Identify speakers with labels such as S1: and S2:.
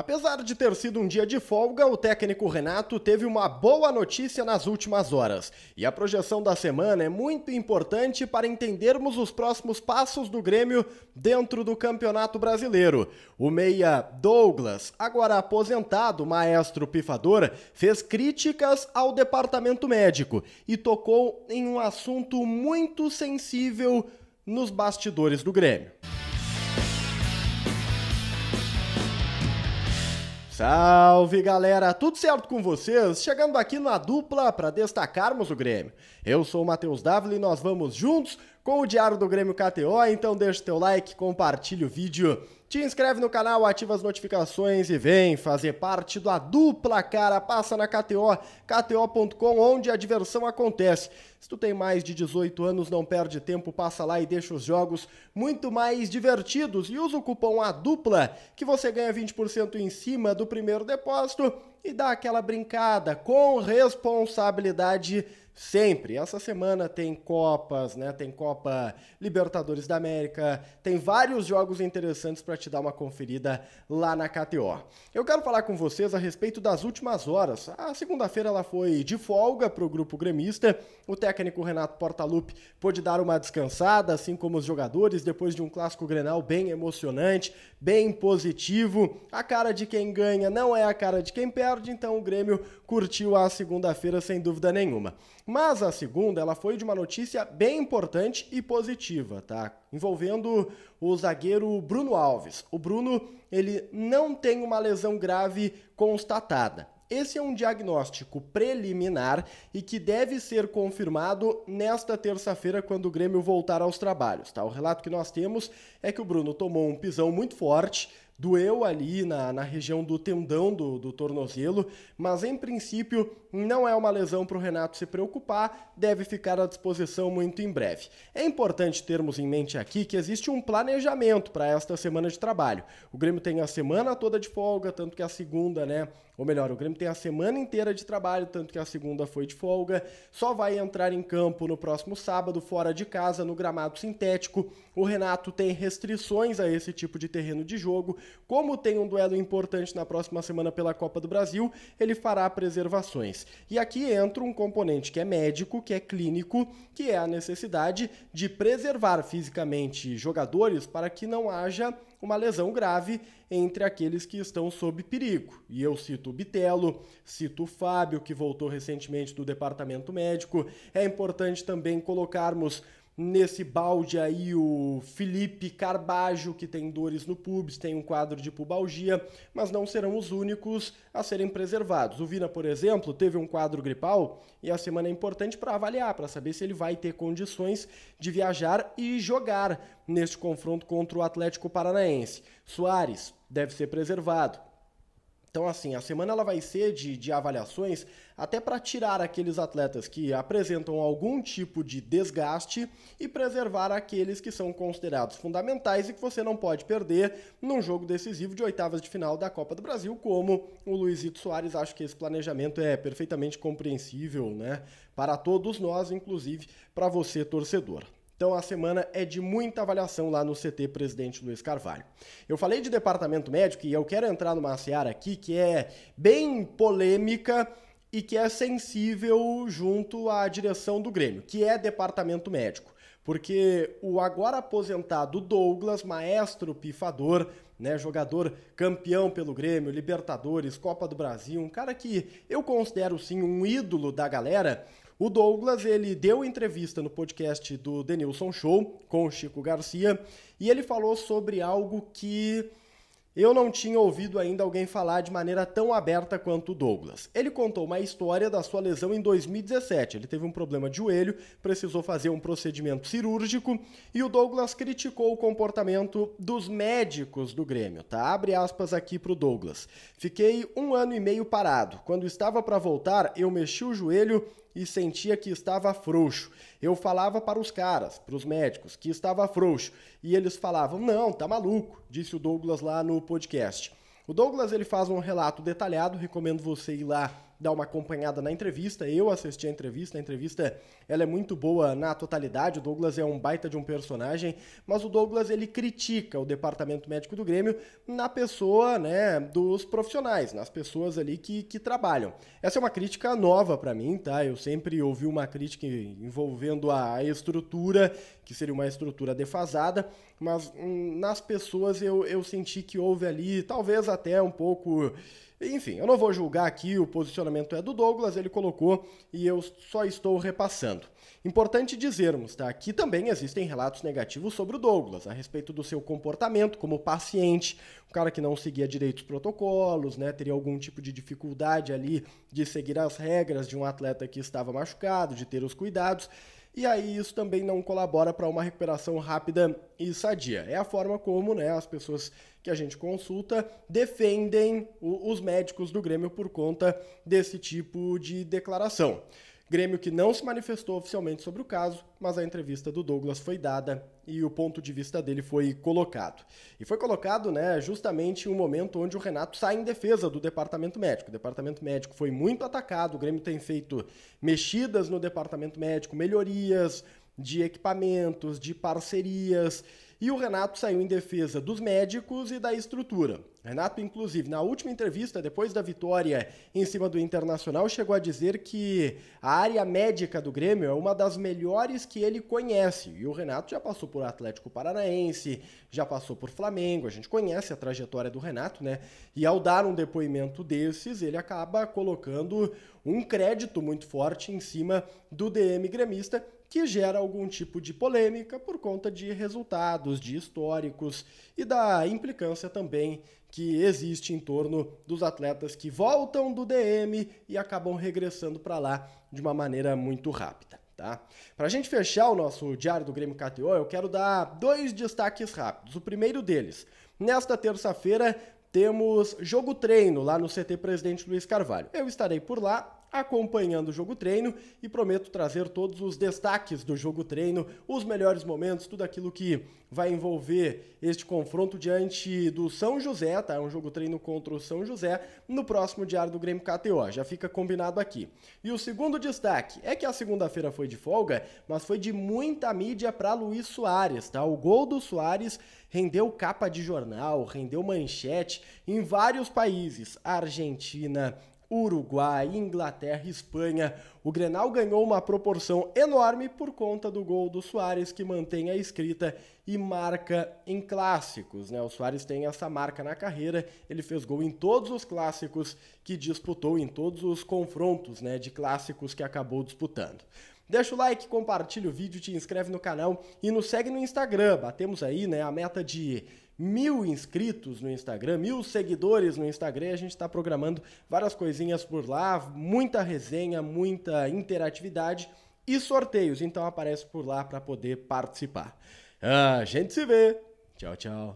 S1: Apesar de ter sido um dia de folga, o técnico Renato teve uma boa notícia nas últimas horas. E a projeção da semana é muito importante para entendermos os próximos passos do Grêmio dentro do Campeonato Brasileiro. O meia Douglas, agora aposentado, maestro pifador, fez críticas ao departamento médico e tocou em um assunto muito sensível nos bastidores do Grêmio. Salve galera, tudo certo com vocês? Chegando aqui na dupla para destacarmos o Grêmio. Eu sou o Matheus Dávila e nós vamos juntos com o Diário do Grêmio KTO, então deixa o teu like, compartilha o vídeo te inscreve no canal, ativa as notificações e vem fazer parte da dupla cara. Passa na KTO, kto.com, onde a diversão acontece. Se tu tem mais de 18 anos, não perde tempo, passa lá e deixa os jogos muito mais divertidos e usa o cupom a dupla que você ganha 20% em cima do primeiro depósito e dá aquela brincada com responsabilidade sempre. Essa semana tem Copas, né? Tem Copa Libertadores da América, tem vários jogos interessantes para te dar uma conferida lá na KTO. Eu quero falar com vocês a respeito das últimas horas. A segunda-feira ela foi de folga para o grupo gremista. O técnico Renato Portaluppi pôde dar uma descansada, assim como os jogadores, depois de um clássico Grenal bem emocionante, bem positivo. A cara de quem ganha não é a cara de quem perde, então o Grêmio curtiu a segunda-feira sem dúvida nenhuma. Mas a segunda ela foi de uma notícia bem importante e positiva, tá? Envolvendo o zagueiro Bruno Alves. Alves. O Bruno, ele não tem uma lesão grave constatada. Esse é um diagnóstico preliminar e que deve ser confirmado nesta terça-feira quando o Grêmio voltar aos trabalhos, tá? O relato que nós temos é que o Bruno tomou um pisão muito forte, doeu ali na, na região do tendão do, do tornozelo, mas em princípio não é uma lesão para o Renato se preocupar, deve ficar à disposição muito em breve. É importante termos em mente aqui que existe um planejamento para esta semana de trabalho. O Grêmio tem a semana toda de folga, tanto que a segunda, né? Ou melhor, o Grêmio tem a semana inteira de trabalho, tanto que a segunda foi de folga. Só vai entrar em campo no próximo sábado, fora de casa, no gramado sintético. O Renato tem restrições a esse tipo de terreno de jogo. Como tem um duelo importante na próxima semana pela Copa do Brasil, ele fará preservações. E aqui entra um componente que é médico, que é clínico, que é a necessidade de preservar fisicamente jogadores para que não haja uma lesão grave entre aqueles que estão sob perigo. E eu cito o Bitelo, cito o Fábio, que voltou recentemente do departamento médico. É importante também colocarmos Nesse balde aí o Felipe Carbajo, que tem dores no pubis, tem um quadro de pubalgia, mas não serão os únicos a serem preservados. O Vina, por exemplo, teve um quadro gripal e a semana é importante para avaliar, para saber se ele vai ter condições de viajar e jogar neste confronto contra o Atlético Paranaense. Soares deve ser preservado. Então, assim, a semana ela vai ser de, de avaliações até para tirar aqueles atletas que apresentam algum tipo de desgaste e preservar aqueles que são considerados fundamentais e que você não pode perder num jogo decisivo de oitavas de final da Copa do Brasil, como o Luizito Soares. Acho que esse planejamento é perfeitamente compreensível, né? Para todos nós, inclusive para você, torcedor. Então a semana é de muita avaliação lá no CT Presidente Luiz Carvalho. Eu falei de departamento médico e eu quero entrar numa seara aqui que é bem polêmica e que é sensível junto à direção do Grêmio, que é departamento médico. Porque o agora aposentado Douglas, maestro pifador, né, jogador campeão pelo Grêmio, Libertadores, Copa do Brasil, um cara que eu considero sim um ídolo da galera, o Douglas, ele deu entrevista no podcast do Denilson Show com o Chico Garcia e ele falou sobre algo que eu não tinha ouvido ainda alguém falar de maneira tão aberta quanto o Douglas. Ele contou uma história da sua lesão em 2017. Ele teve um problema de joelho, precisou fazer um procedimento cirúrgico e o Douglas criticou o comportamento dos médicos do Grêmio, tá? Abre aspas aqui pro Douglas. Fiquei um ano e meio parado. Quando estava para voltar, eu mexi o joelho e sentia que estava frouxo. Eu falava para os caras, para os médicos, que estava frouxo. E eles falavam: não, tá maluco, disse o Douglas lá no podcast. O Douglas ele faz um relato detalhado, recomendo você ir lá dar uma acompanhada na entrevista. Eu assisti a entrevista, a entrevista ela é muito boa na totalidade. O Douglas é um baita de um personagem, mas o Douglas ele critica o departamento médico do Grêmio na pessoa, né, dos profissionais, nas pessoas ali que, que trabalham. Essa é uma crítica nova para mim, tá? Eu sempre ouvi uma crítica envolvendo a estrutura, que seria uma estrutura defasada, mas hum, nas pessoas eu, eu senti que houve ali, talvez até um pouco enfim, eu não vou julgar aqui, o posicionamento é do Douglas, ele colocou e eu só estou repassando. Importante dizermos, tá? Aqui também existem relatos negativos sobre o Douglas, a respeito do seu comportamento como paciente, um cara que não seguia direitos protocolos, né? Teria algum tipo de dificuldade ali de seguir as regras de um atleta que estava machucado, de ter os cuidados e aí isso também não colabora para uma recuperação rápida e sadia. É a forma como né, as pessoas que a gente consulta defendem o, os médicos do Grêmio por conta desse tipo de declaração. Grêmio que não se manifestou oficialmente sobre o caso, mas a entrevista do Douglas foi dada e o ponto de vista dele foi colocado. E foi colocado, né, justamente um momento onde o Renato sai em defesa do departamento médico. O departamento médico foi muito atacado, o Grêmio tem feito mexidas no departamento médico, melhorias de equipamentos, de parcerias. E o Renato saiu em defesa dos médicos e da estrutura. Renato, inclusive, na última entrevista, depois da vitória em cima do Internacional, chegou a dizer que a área médica do Grêmio é uma das melhores que ele conhece. E o Renato já passou por Atlético Paranaense, já passou por Flamengo, a gente conhece a trajetória do Renato, né? E ao dar um depoimento desses, ele acaba colocando um crédito muito forte em cima do DM gremista que gera algum tipo de polêmica por conta de resultados, de históricos e da implicância também que existe em torno dos atletas que voltam do DM e acabam regressando para lá de uma maneira muito rápida. Tá? Para a gente fechar o nosso diário do Grêmio KTO, eu quero dar dois destaques rápidos. O primeiro deles, nesta terça-feira temos jogo treino lá no CT Presidente Luiz Carvalho. Eu estarei por lá acompanhando o jogo treino e prometo trazer todos os destaques do jogo treino, os melhores momentos, tudo aquilo que vai envolver este confronto diante do São José, tá? É um jogo treino contra o São José no próximo diário do Grêmio KTO, já fica combinado aqui. E o segundo destaque é que a segunda-feira foi de folga, mas foi de muita mídia para Luiz Soares, tá? O gol do Soares rendeu capa de jornal, rendeu manchete em vários países, Argentina, Uruguai, Inglaterra, Espanha. O Grenal ganhou uma proporção enorme por conta do gol do Soares, que mantém a escrita e marca em clássicos. Né? O Soares tem essa marca na carreira, ele fez gol em todos os clássicos que disputou, em todos os confrontos né, de clássicos que acabou disputando. Deixa o like, compartilha o vídeo, te inscreve no canal e nos segue no Instagram. Batemos aí né, a meta de mil inscritos no Instagram, mil seguidores no Instagram. a gente está programando várias coisinhas por lá, muita resenha, muita interatividade e sorteios. Então aparece por lá para poder participar. Ah, a gente se vê. Tchau, tchau.